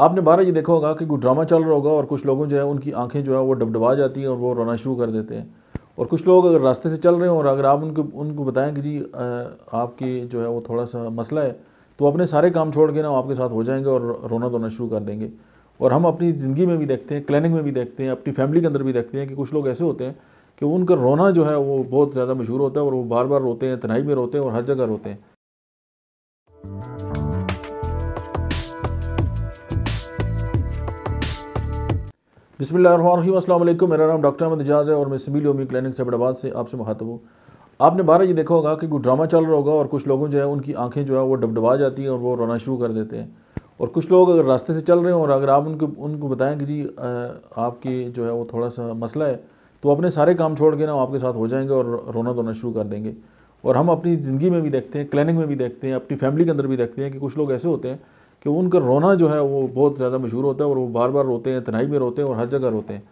आपने बारह ये देखा होगा कि कोई ड्रामा चल रहा होगा और कुछ लोगों जो है उनकी आंखें जो है वो डबडबा जाती हैं और वो रोना शुरू कर देते हैं और कुछ लोग अगर रास्ते से चल रहे हैं और अगर आप उनको उनको बताएं कि जी आपकी जो है वो थोड़ा सा मसला है तो अपने सारे काम छोड़ के ना आपके साथ हो जाएंगे और रोना धोना शुरू कर देंगे और हम अपनी ज़िंदगी में भी देखते हैं क्लिनिक में भी देखते हैं अपनी फैमिली के अंदर भी देखते हैं कि कुछ लोग ऐसे होते हैं कि उनका रोना जो है वो बहुत ज़्यादा मशहूर होता है और वो बार बार रोते हैं तनाई में रोते हैं और हर जगह रोते हैं वालेकुम मेरा नाम डॉक्टर अहमद एजाज है और मैं सिबिल ओमी क्लिनिक सेबड़ाबाद से आपसे मुखातब हूँ आपने बारह ये देखा होगा कि कोई ड्रामा चल रहा होगा और कुछ लोगों जो है उनकी आंखें जो है वो डबडबा जाती हैं और वो रोना शुरू कर देते हैं और कुछ लोग अगर रास्ते से चल रहे हैं और अगर आप उनको उनको बताएं कि जी आपकी जो है वो थोड़ा सा मसला है तो अपने सारे काम छोड़ के ना आपके साथ हो जाएंगे और रोना धोना शुरू कर देंगे और हम अपनी ज़िंदगी में भी देखते हैं क्लिनिक में भी देखते हैं अपनी फैमिली के अंदर भी देखते हैं कि कुछ लोग ऐसे होते हैं कि उनका रोना जो है वो बहुत ज़्यादा मशहूर होता है और वो बार बार रोते हैं तनाई में रोते हैं और हर जगह रोते हैं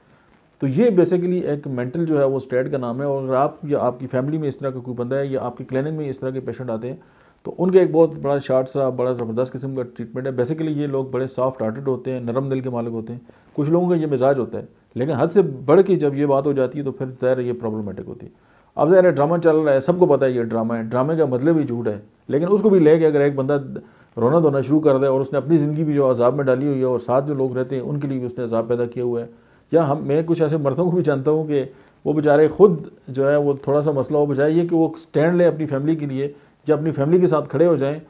तो ये बेसिकली एक मेंटल जो है वो स्टेट का नाम है और अगर आप या आपकी फैमिली में इस तरह का कोई बंदा है या आपकी क्लिनिक में इस तरह के पेशेंट आते हैं तो उनका एक बहुत बड़ा शार्ट सा बड़ा ज़बरदस्त किस्म का ट्रीटमेंट है बेसिकली ये लोग बड़े सॉफ्ट हार्टेड होते हैं नरम दिल के मालिक होते हैं कुछ लोगों का ये मिजाज होता है लेकिन हद से बढ़ के जब ये बात हो जाती है तो फिर ज़ाहिर ये प्रॉब्लमेटिक होती है अब ज़ाहिर ड्रामा चल रहा है सबको पता है ये ड्रामा है ड्रामे का मतलब ही झूठ है लेकिन उसको भी लेके अगर एक बंदा रोना धोना शुरू कर दे और उसने अपनी ज़िंदगी भी जो अजाब में डाली हुई है और साथ जो लोग रहते हैं उनके लिए भी उसने अजाब पैदा किया हुआ है या हम मैं कुछ ऐसे मर्दों को भी जानता हूँ कि वो बेचारे खुद जो है वो थोड़ा सा मसला हो बजाय ये कि वो स्टैंड लें अपनी फैमिली के लिए या अपनी फैमिली के साथ खड़े हो जाएँ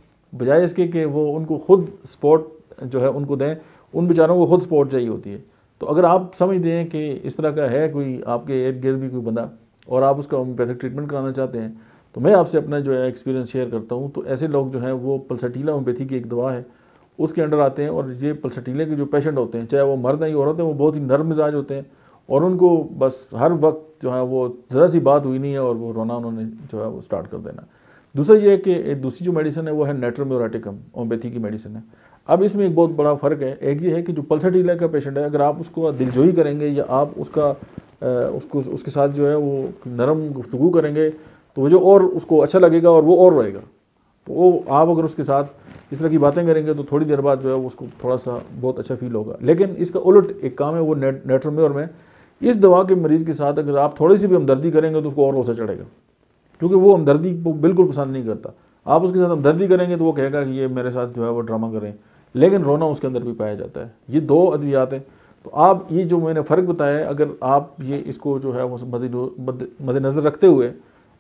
बजाय इसके कि वो उनको खुद सपोर्ट जो है उनको दें उन बेचारों को खुद सपोर्ट चाहिए होती है तो अगर आप समझ दें कि इस तरह का है कोई आपके इर्द गिर्द भी कोई बंदा और आप उसका होम्योपैथिक ट्रीटमेंट कराना चाहते हैं तो मैं आपसे अपना जो है एक्सपीरियंस शेयर करता हूँ तो ऐसे लोग जो हैं वो पल्सटीला होम्योपैथी की एक दवा है उसके अंडर आते हैं और ये पल्सटीले के जो पेशेंट होते हैं चाहे वो मर्द हैं या औरत हैं वो बहुत ही नर्म मिजाज होते हैं और उनको बस हर वक्त जो है वो ज़रा सी बात हुई नहीं है और वो रोना उन्होंने जो है वो स्टार्ट कर देना दूसरा ये है कि दूसरी जो मेडिसिन है वो है नेट्रोम्योराटिकम होम्योपैथी की मेडिसिन है अब इसमें एक बहुत बड़ा फ़र्क है एक ये है कि जो पल्सटीला का पेशेंट है अगर आप उसको दिलजोई करेंगे या आप उसका उसको उसके साथ जो है वो नरम गुफ्तु करेंगे तो वो जो और उसको अच्छा लगेगा और वो और रहेगा तो वो आप अगर उसके साथ इस तरह की बातें करेंगे तो थोड़ी देर बाद जो है वो उसको थोड़ा सा बहुत अच्छा फील होगा लेकिन इसका उलट एक काम है वो नेट नेट्रोम्योर में इस दवा के मरीज़ के साथ अगर आप थोड़ी सी भी हमदर्दी करेंगे तो उसको और रोसा चढ़ेगा क्योंकि वो हमदर्दी को बिल्कुल पसंद नहीं करता आप उसके साथ हमदर्दी करेंगे तो वो कहेगा कि ये मेरे साथ जो है वो ड्रामा करें लेकिन रोना उसके अंदर भी पाया जाता है ये दो अद्वियात हैं तो आप ये जो मैंने फ़र्क बताया अगर आप ये इसको जो है वो मद्देनज़र रखते हुए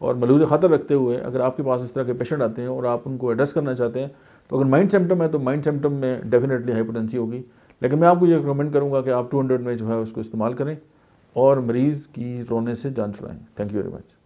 और मलूज खातर रखते हुए अगर आपके पास इस तरह के पेशेंट आते हैं और आप उनको एड्रेस करना चाहते हैं तो अगर माइंड सिम्टम है तो माइंड सिम्टम में डेफिनेटली हाइपोटेंसी होगी लेकिन मैं आपको ये रिकमेंड करूँगा कि आप 200 में जो है उसको इस्तेमाल करें और मरीज़ की रोने से जान छुड़ाएँ थैंक यू वेरी मच